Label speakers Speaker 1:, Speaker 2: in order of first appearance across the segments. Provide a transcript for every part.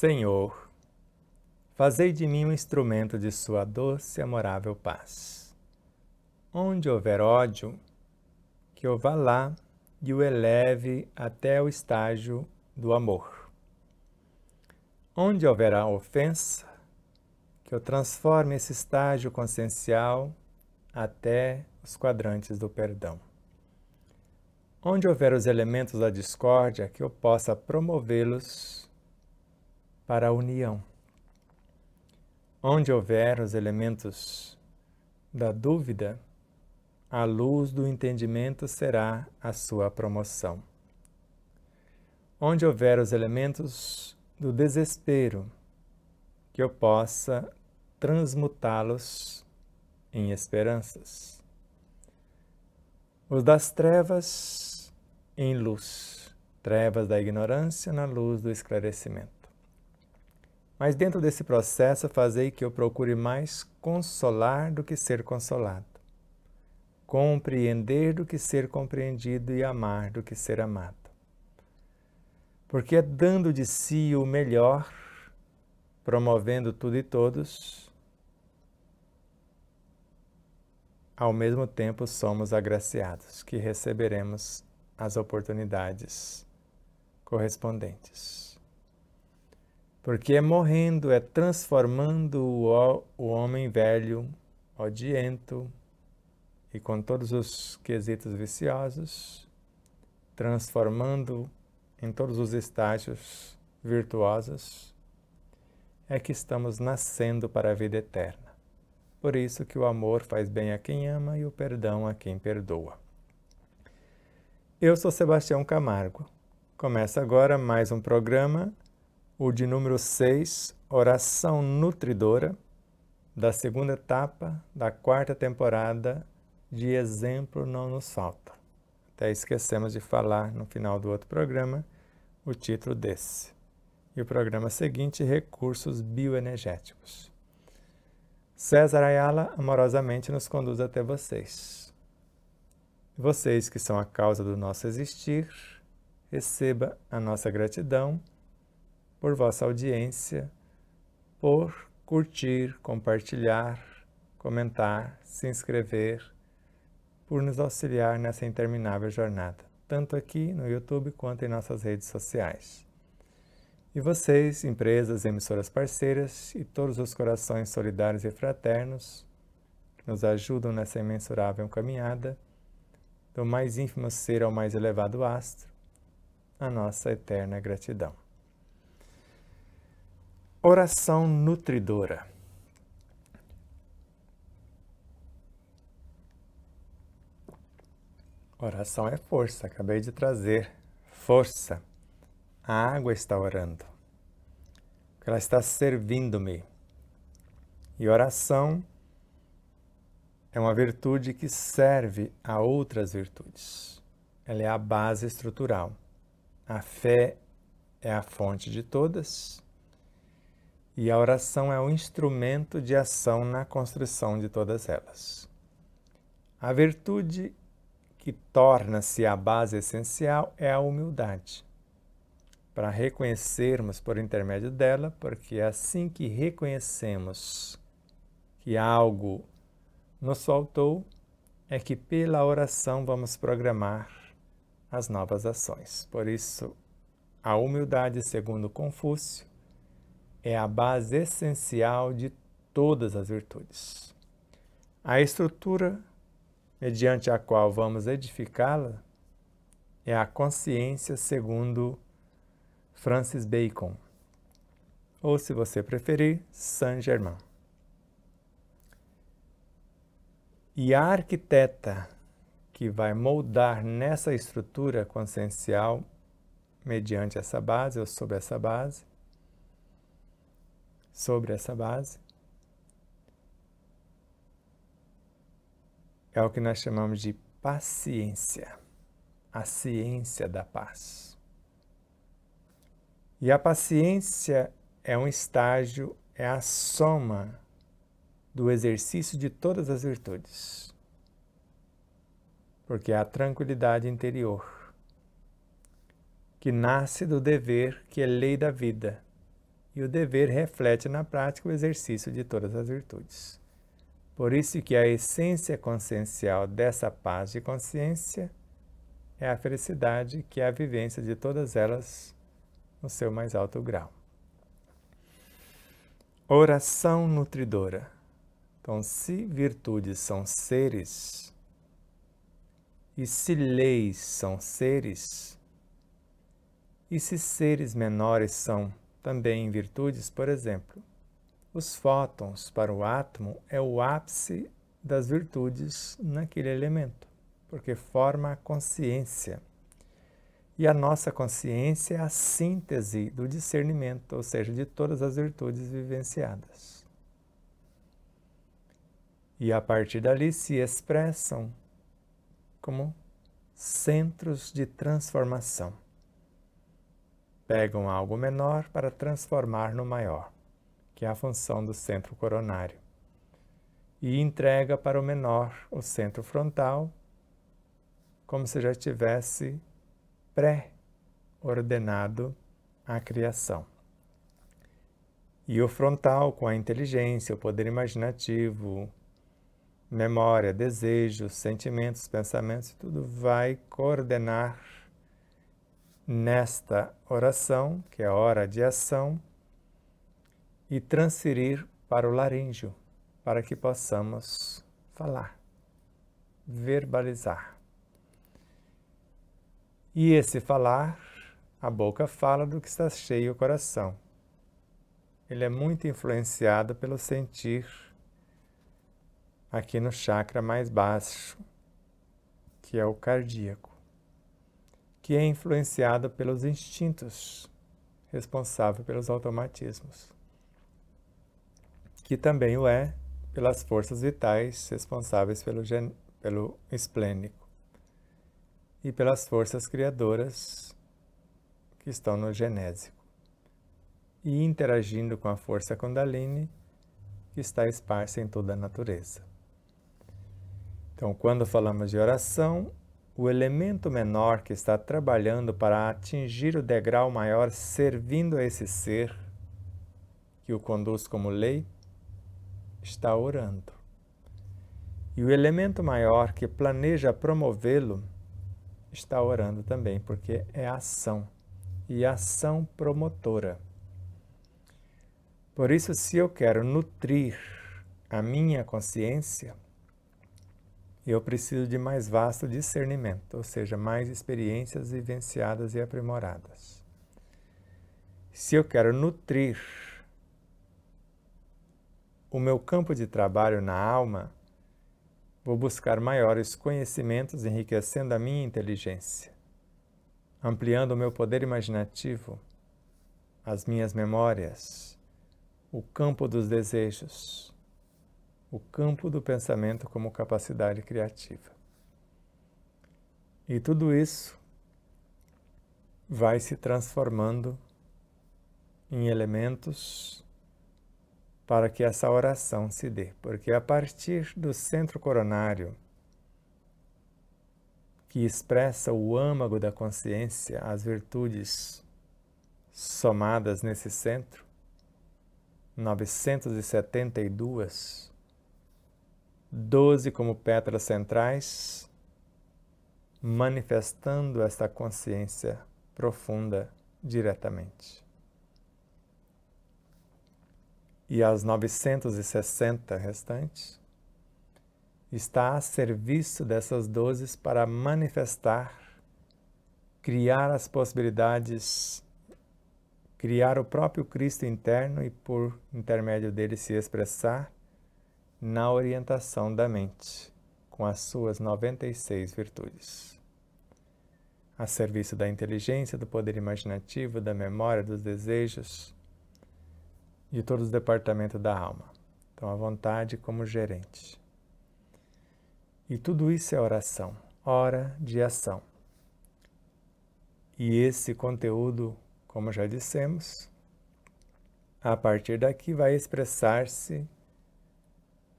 Speaker 1: Senhor, fazei de mim um instrumento de sua doce e amorável paz. Onde houver ódio, que eu vá lá e o eleve até o estágio do amor. Onde houverá ofensa, que eu transforme esse estágio consciencial até os quadrantes do perdão. Onde houver os elementos da discórdia, que eu possa promovê-los para a união. Onde houver os elementos da dúvida, a luz do entendimento será a sua promoção. Onde houver os elementos do desespero, que eu possa transmutá-los em esperanças. Os das trevas em luz, trevas da ignorância na luz do esclarecimento. Mas dentro desse processo, fazei que eu procure mais consolar do que ser consolado, compreender do que ser compreendido e amar do que ser amado. Porque é dando de si o melhor, promovendo tudo e todos, ao mesmo tempo somos agraciados, que receberemos as oportunidades correspondentes porque é morrendo, é transformando o, o homem velho, odiento e com todos os quesitos viciosos, transformando em todos os estágios virtuosos, é que estamos nascendo para a vida eterna. Por isso que o amor faz bem a quem ama e o perdão a quem perdoa. Eu sou Sebastião Camargo. Começa agora mais um programa o de número 6, Oração Nutridora, da segunda etapa da quarta temporada de Exemplo Não Nos Falta. Até esquecemos de falar no final do outro programa o título desse. E o programa seguinte, Recursos Bioenergéticos. César Ayala amorosamente nos conduz até vocês. Vocês que são a causa do nosso existir, receba a nossa gratidão por vossa audiência, por curtir, compartilhar, comentar, se inscrever, por nos auxiliar nessa interminável jornada, tanto aqui no YouTube quanto em nossas redes sociais. E vocês, empresas, emissoras parceiras e todos os corações solidários e fraternos que nos ajudam nessa imensurável caminhada, do mais ínfimo ser ao mais elevado astro, a nossa eterna gratidão. Oração nutridora. Oração é força, acabei de trazer. Força. A água está orando. Ela está servindo-me. E oração é uma virtude que serve a outras virtudes. Ela é a base estrutural. A fé é a fonte de todas e a oração é o instrumento de ação na construção de todas elas. A virtude que torna-se a base essencial é a humildade, para reconhecermos por intermédio dela, porque é assim que reconhecemos que algo nos faltou, é que pela oração vamos programar as novas ações. Por isso, a humildade, segundo Confúcio, é a base essencial de todas as virtudes. A estrutura mediante a qual vamos edificá-la é a consciência, segundo Francis Bacon, ou se você preferir, Saint Germain. E a arquiteta que vai moldar nessa estrutura consciencial, mediante essa base ou sob essa base, sobre essa base. É o que nós chamamos de paciência, a ciência da paz. E a paciência é um estágio, é a soma do exercício de todas as virtudes. Porque é a tranquilidade interior, que nasce do dever, que é lei da vida, e o dever reflete na prática o exercício de todas as virtudes. Por isso que a essência consciencial dessa paz de consciência é a felicidade, que é a vivência de todas elas no seu mais alto grau. Oração nutridora. Então, se virtudes são seres e se leis são seres, e se seres menores são também virtudes, por exemplo. Os fótons para o átomo é o ápice das virtudes naquele elemento, porque forma a consciência. E a nossa consciência é a síntese do discernimento, ou seja, de todas as virtudes vivenciadas. E a partir dali se expressam como centros de transformação pegam algo menor para transformar no maior, que é a função do centro coronário, e entrega para o menor o centro frontal, como se já tivesse pré-ordenado a criação. E o frontal, com a inteligência, o poder imaginativo, memória, desejos, sentimentos, pensamentos, tudo vai coordenar nesta oração, que é a hora de ação, e transferir para o laríngeo, para que possamos falar, verbalizar. E esse falar, a boca fala do que está cheio o coração. Ele é muito influenciado pelo sentir aqui no chakra mais baixo, que é o cardíaco que é influenciada pelos instintos, responsável pelos automatismos, que também o é pelas forças vitais responsáveis pelo, gen... pelo esplênico e pelas forças criadoras que estão no genésico e interagindo com a força Kundalini que está esparsa em toda a natureza. Então, quando falamos de oração, o elemento menor que está trabalhando para atingir o degrau maior, servindo a esse ser que o conduz como lei, está orando. E o elemento maior que planeja promovê-lo está orando também, porque é ação e ação promotora. Por isso, se eu quero nutrir a minha consciência, eu preciso de mais vasto discernimento, ou seja, mais experiências vivenciadas e aprimoradas. Se eu quero nutrir o meu campo de trabalho na alma, vou buscar maiores conhecimentos, enriquecendo a minha inteligência, ampliando o meu poder imaginativo, as minhas memórias, o campo dos desejos o campo do pensamento como capacidade criativa. E tudo isso vai se transformando em elementos para que essa oração se dê, porque a partir do centro coronário, que expressa o âmago da consciência, as virtudes somadas nesse centro, 972 doze como pedras centrais, manifestando esta consciência profunda diretamente. E as 960 restantes está a serviço dessas dozes para manifestar, criar as possibilidades, criar o próprio Cristo interno e por intermédio dele se expressar na orientação da mente, com as suas 96 virtudes. A serviço da inteligência, do poder imaginativo, da memória, dos desejos, de todos os departamentos da alma. Então, a vontade como gerente. E tudo isso é oração, hora de ação. E esse conteúdo, como já dissemos, a partir daqui vai expressar-se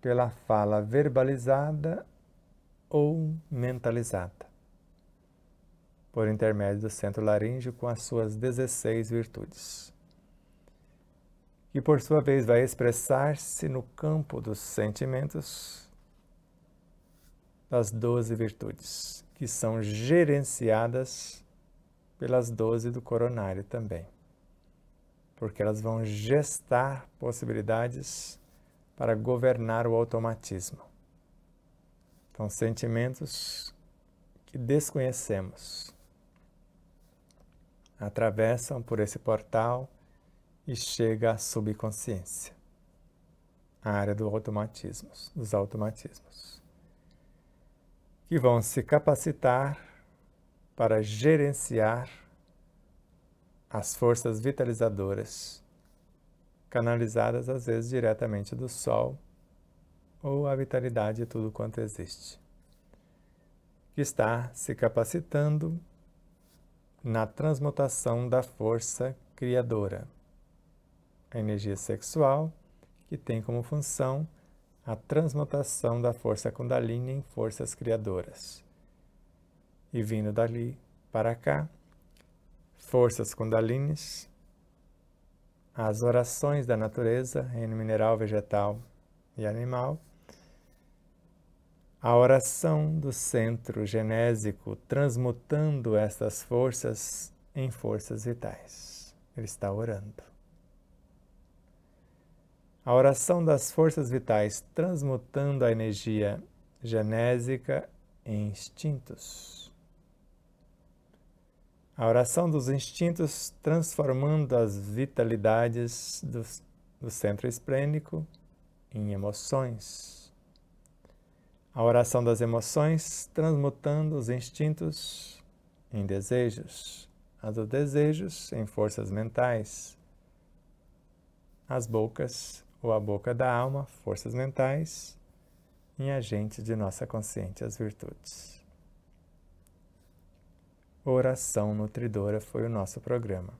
Speaker 1: pela fala verbalizada ou mentalizada, por intermédio do centro laríngeo com as suas 16 virtudes, que por sua vez vai expressar-se no campo dos sentimentos das 12 virtudes, que são gerenciadas pelas 12 do coronário também, porque elas vão gestar possibilidades para governar o automatismo. São sentimentos que desconhecemos. Atravessam por esse portal e chega à subconsciência, a área do automatismos, dos automatismos, que vão se capacitar para gerenciar as forças vitalizadoras canalizadas às vezes diretamente do Sol ou a vitalidade de tudo quanto existe, que está se capacitando na transmutação da força criadora, a energia sexual, que tem como função a transmutação da força Kundalini em forças criadoras. E vindo dali para cá, forças Kundalines as orações da natureza, reino mineral, vegetal e animal, a oração do centro genésico, transmutando estas forças em forças vitais. Ele está orando. A oração das forças vitais, transmutando a energia genésica em instintos. A oração dos instintos transformando as vitalidades do, do centro esplênico em emoções. A oração das emoções transmutando os instintos em desejos, as dos desejos em forças mentais, as bocas ou a boca da alma, forças mentais, em agentes de nossa consciência, as virtudes. Oração Nutridora foi o nosso programa.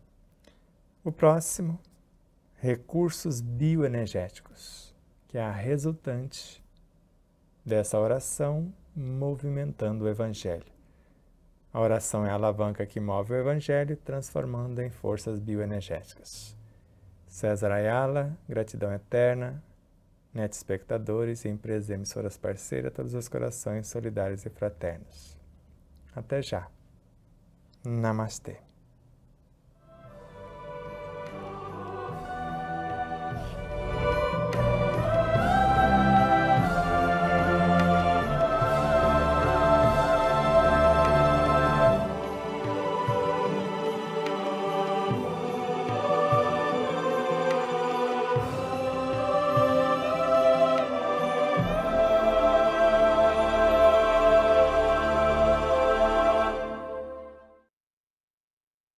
Speaker 1: O próximo, recursos bioenergéticos, que é a resultante dessa oração movimentando o Evangelho. A oração é a alavanca que move o Evangelho, transformando em forças bioenergéticas. César Ayala, gratidão eterna, net espectadores e empresas emissoras parceiras, todos os corações solidários e fraternos. Até já! Namaste.